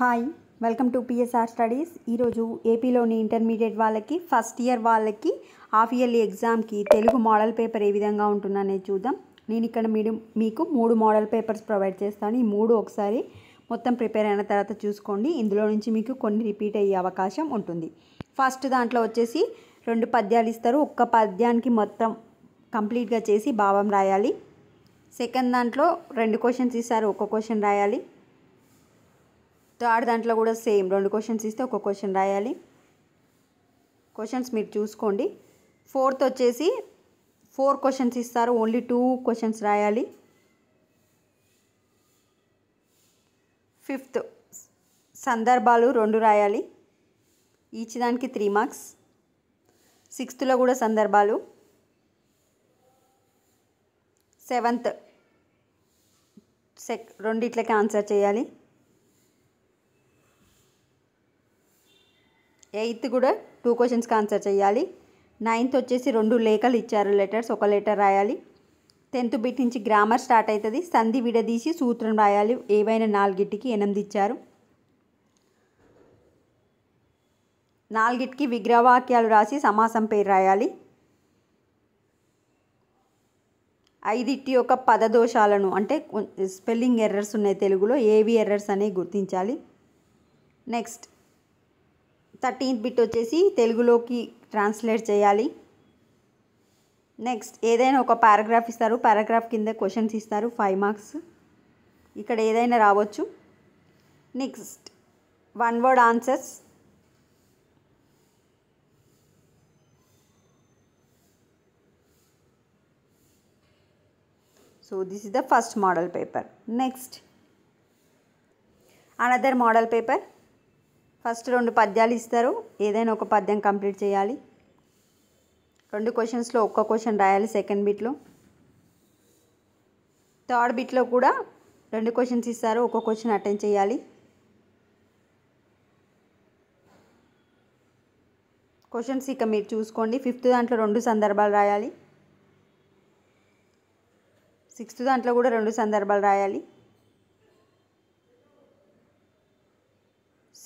hi welcome to PSR studies ఈరోజు ఏపీలోని intermediate వాళ్ళకి ఫస్ట్ ఇయర్ వాళ్ళకి హాఫ్ ఇయర్లీ ఎగ్జామ్కి తెలుగు మోడల్ పేపర్ ఏ విధంగా ఉంటుందనేది చూద్దాం నేను ఇక్కడ మీరు మీకు మూడు మోడల్ పేపర్స్ ప్రొవైడ్ చేస్తాను ఈ మూడు ఒకసారి మొత్తం ప్రిపేర్ అయిన తర్వాత చూసుకోండి ఇందులో నుంచి మీకు కొన్ని రిపీట్ అయ్యే అవకాశం ఉంటుంది ఫస్ట్ దాంట్లో వచ్చేసి రెండు పద్యాలు ఇస్తారు ఒక్క పద్యానికి మొత్తం కంప్లీట్గా చేసి భావం రాయాలి సెకండ్ దాంట్లో రెండు క్వశ్చన్స్ ఇస్తారు ఒక్క క్వశ్చన్ రాయాలి థర్డ్ దాంట్లో కూడా సేమ్ రెండు క్వశ్చన్స్ ఇస్తే ఒక క్వశ్చన్ రాయాలి క్వశ్చన్స్ మీరు చూసుకోండి ఫోర్త్ వచ్చేసి ఫోర్ క్వశ్చన్స్ ఇస్తారు ఓన్లీ టూ క్వశ్చన్స్ రాయాలి ఫిఫ్త్ సందర్భాలు రెండు రాయాలి ఈచ్ దానికి త్రీ మార్క్స్ సిక్స్త్లో కూడా సందర్భాలు సెవెంత్ సెక్ రెండిట్లకి ఆన్సర్ చేయాలి ఎయిత్ కూడా టూ క్వశ్చన్స్కి ఆన్సర్ చేయాలి నైన్త్ వచ్చేసి రెండు లేఖలు ఇచ్చారు లెటర్స్ ఒక లెటర్ రాయాలి టెన్త్ బిట్ నుంచి గ్రామర్ స్టార్ట్ అవుతుంది సంధి విడదీసి సూత్రం రాయాలి ఏవైనా నాలుగిటికి ఎనిమిది ఇచ్చారు నాలుగిటికి విగ్రహవాక్యాలు రాసి సమాసం పేరు రాయాలి ఐదిటి యొక్క పదదోషాలను అంటే స్పెల్లింగ్ ఎర్రర్స్ ఉన్నాయి తెలుగులో ఏవి ఎర్రర్స్ అనేవి గుర్తించాలి నెక్స్ట్ థర్టీన్త్ బిట్ వచ్చేసి తెలుగులోకి ట్రాన్స్లేట్ చేయాలి నెక్స్ట్ ఏదైనా ఒక పారాగ్రాఫ్ ఇస్తారు పారాగ్రాఫ్ కింద క్వశ్చన్స్ ఇస్తారు ఫైవ్ మార్క్స్ ఇక్కడ ఏదైనా రావచ్చు next one word answers so this is the first model paper next another model paper first రెండు పద్యాలు ఇస్తారు ఏదైనా ఒక పద్యం కంప్లీట్ చేయాలి రెండు క్వశ్చన్స్లో ఒక్క క్వశ్చన్ రాయాలి సెకండ్ బిట్లో థర్డ్ బిట్లో కూడా రెండు క్వశ్చన్స్ ఇస్తారు ఒక్క క్వశ్చన్ అటెండ్ చేయాలి క్వశ్చన్స్ ఇక మీరు చూసుకోండి ఫిఫ్త్ దాంట్లో రెండు సందర్భాలు రాయాలి సిక్స్త్ దాంట్లో కూడా రెండు సందర్భాలు రాయాలి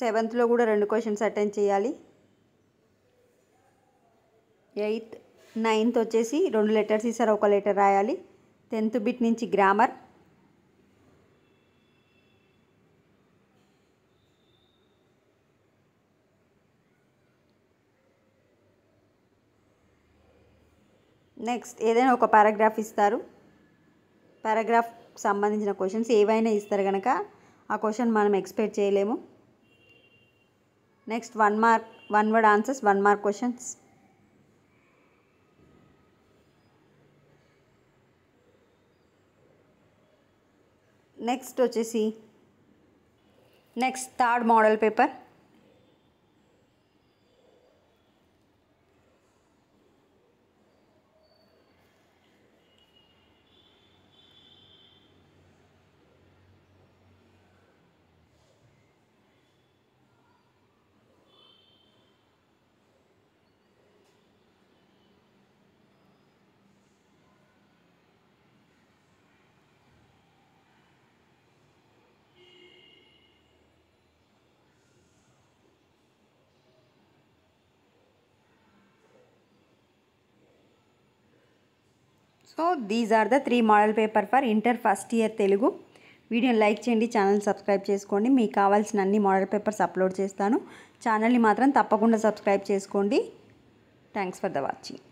సెవెంత్లో కూడా రెండు క్వశ్చన్స్ అటెండ్ చేయాలి ఎయిత్ నైన్త్ వచ్చేసి రెండు లెటర్స్ ఇస్తారు ఒక లెటర్ రాయాలి టెన్త్ బిట్ నుంచి గ్రామర్ నెక్స్ట్ ఏదైనా ఒక పారాగ్రాఫ్ ఇస్తారు పారాగ్రాఫ్ సంబంధించిన క్వశ్చన్స్ ఏవైనా ఇస్తారు కనుక ఆ క్వశ్చన్ మనం ఎక్స్పెక్ట్ చేయలేము next one mark one word answers one mark question next we next third model paper so these are the three model paper for inter first year Telugu వీడియోని like చేయండి channel subscribe చేసుకోండి మీకు కావాల్సిన అన్ని model papers upload చేస్తాను ఛానల్ని మాత్రం తప్పకుండా సబ్స్క్రైబ్ చేసుకోండి థ్యాంక్స్ ఫర్ ద వాచింగ్